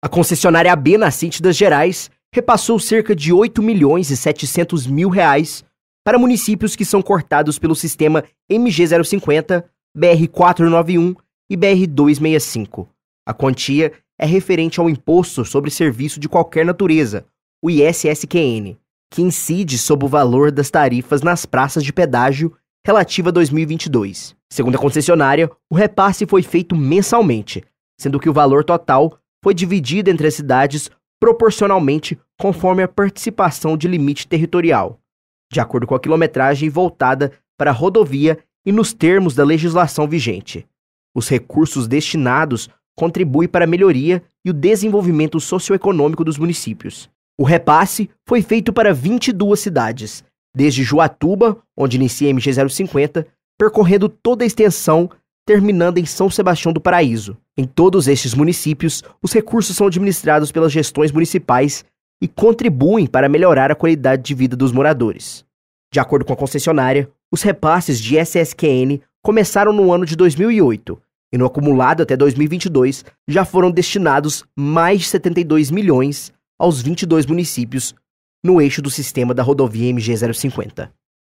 A concessionária AB das Gerais repassou cerca de 8 milhões e 700 mil reais para municípios que são cortados pelo sistema MG050, BR491 e BR265. A quantia é referente ao Imposto sobre Serviço de Qualquer Natureza, o ISSQN, que incide sobre o valor das tarifas nas praças de pedágio relativa a 2022. Segundo a concessionária, o repasse foi feito mensalmente, sendo que o valor total foi dividida entre as cidades proporcionalmente conforme a participação de limite territorial, de acordo com a quilometragem voltada para a rodovia e nos termos da legislação vigente. Os recursos destinados contribuem para a melhoria e o desenvolvimento socioeconômico dos municípios. O repasse foi feito para 22 cidades, desde Juatuba, onde inicia a MG 050, percorrendo toda a extensão terminando em São Sebastião do Paraíso. Em todos estes municípios, os recursos são administrados pelas gestões municipais e contribuem para melhorar a qualidade de vida dos moradores. De acordo com a concessionária, os repasses de SSQN começaram no ano de 2008 e no acumulado até 2022 já foram destinados mais de 72 milhões aos 22 municípios no eixo do sistema da rodovia MG 050.